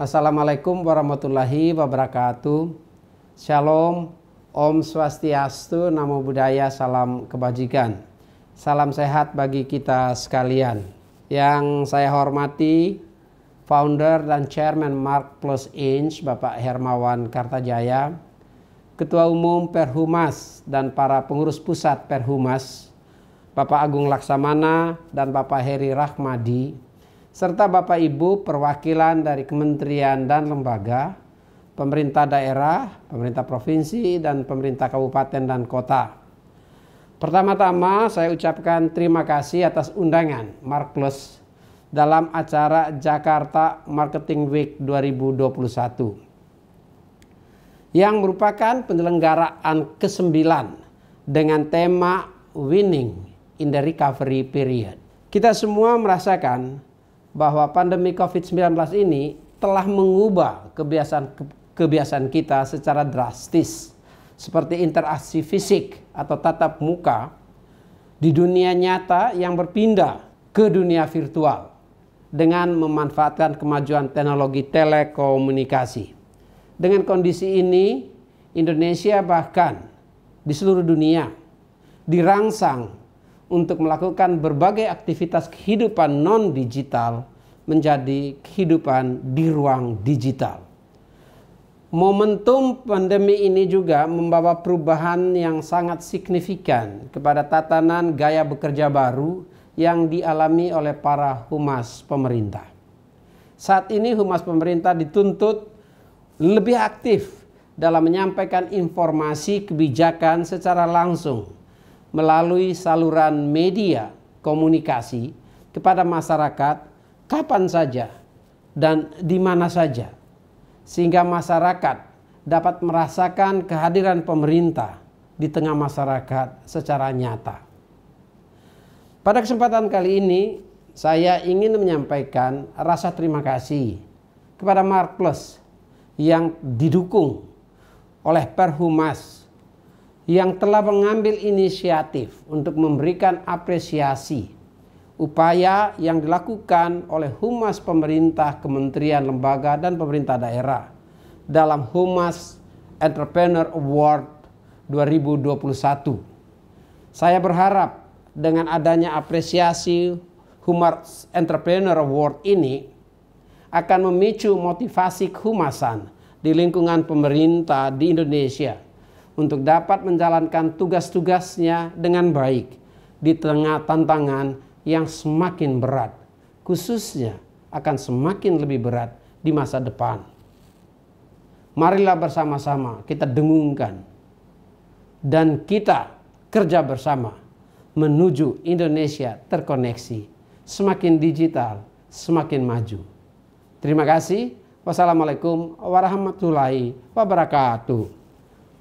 Assalamualaikum warahmatullahi wabarakatuh. Shalom, Om Swastiastu, Namo Buddhaya, Salam Kebajikan. Salam sehat bagi kita sekalian. Yang saya hormati, Founder dan Chairman Mark Plus Inch, Bapak Hermawan Kartajaya, Ketua Umum Perhumas dan para pengurus pusat Perhumas, Bapak Agung Laksamana dan Bapak Heri Rahmadi, serta Bapak Ibu perwakilan dari kementerian dan lembaga, pemerintah daerah, pemerintah provinsi, dan pemerintah kabupaten dan kota. Pertama-tama saya ucapkan terima kasih atas undangan Marklus dalam acara Jakarta Marketing Week 2021 yang merupakan penyelenggaraan ke-9 dengan tema Winning in the Recovery Period. Kita semua merasakan bahwa pandemi COVID-19 ini telah mengubah kebiasaan kebiasaan kita secara drastis seperti interaksi fisik atau tatap muka di dunia nyata yang berpindah ke dunia virtual dengan memanfaatkan kemajuan teknologi telekomunikasi. Dengan kondisi ini, Indonesia bahkan di seluruh dunia dirangsang untuk melakukan berbagai aktivitas kehidupan non-digital menjadi kehidupan di ruang digital. Momentum pandemi ini juga membawa perubahan yang sangat signifikan kepada tatanan gaya bekerja baru yang dialami oleh para humas pemerintah. Saat ini humas pemerintah dituntut lebih aktif dalam menyampaikan informasi kebijakan secara langsung melalui saluran media komunikasi kepada masyarakat kapan saja dan di mana saja sehingga masyarakat dapat merasakan kehadiran pemerintah di tengah masyarakat secara nyata. Pada kesempatan kali ini saya ingin menyampaikan rasa terima kasih kepada Mark Plus yang didukung oleh Perhumas yang telah mengambil inisiatif untuk memberikan apresiasi upaya yang dilakukan oleh humas pemerintah, kementerian, lembaga, dan pemerintah daerah dalam Humas Entrepreneur Award 2021. Saya berharap dengan adanya apresiasi Humas Entrepreneur Award ini akan memicu motivasi kehumasan di lingkungan pemerintah di Indonesia untuk dapat menjalankan tugas-tugasnya dengan baik di tengah tantangan yang semakin berat, khususnya akan semakin lebih berat di masa depan. Marilah bersama-sama kita dengungkan dan kita kerja bersama menuju Indonesia terkoneksi, semakin digital, semakin maju. Terima kasih. Wassalamualaikum warahmatullahi wabarakatuh.